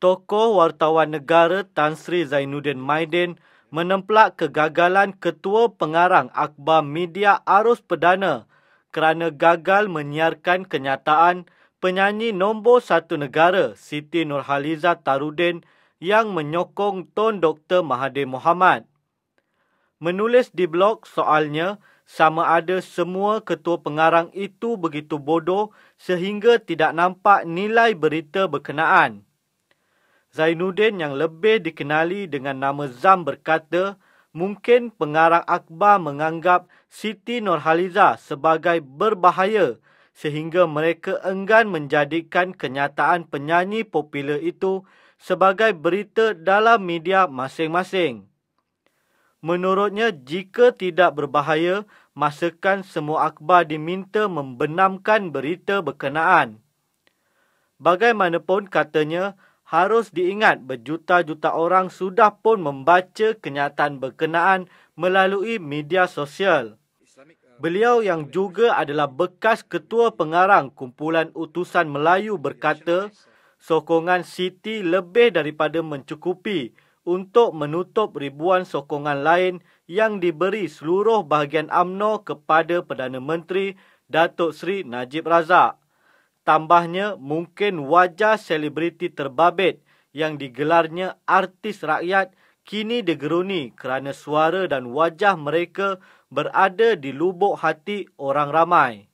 tokoh wartawan negara Tan Sri Zainuddin Maidin menemplak kegagalan ketua pengarang akhbar media Arus Perdana kerana gagal menyiarkan kenyataan penyanyi nombor satu negara Siti Nurhaliza Tarudin yang menyokong Tun Dr. Mahathir Mohamad. Menulis di blog soalnya, sama ada semua ketua pengarang itu begitu bodoh sehingga tidak nampak nilai berita berkenaan. Zainuddin yang lebih dikenali dengan nama Zam berkata, mungkin pengarang akhbar menganggap Siti Nurhaliza sebagai berbahaya sehingga mereka enggan menjadikan kenyataan penyanyi popular itu sebagai berita dalam media masing-masing. Menurutnya, jika tidak berbahaya, masakan semua akhbar diminta membenamkan berita berkenaan. Bagaimanapun katanya, harus diingat berjuta-juta orang sudah pun membaca kenyataan berkenaan melalui media sosial. Beliau yang juga adalah bekas ketua pengarang kumpulan utusan Melayu berkata, sokongan Siti lebih daripada mencukupi untuk menutup ribuan sokongan lain yang diberi seluruh bahagian AMNO kepada Perdana Menteri Datuk Seri Najib Razak. Tambahnya, mungkin wajah selebriti terbabit yang digelarnya artis rakyat kini digeruni kerana suara dan wajah mereka berada di lubuk hati orang ramai.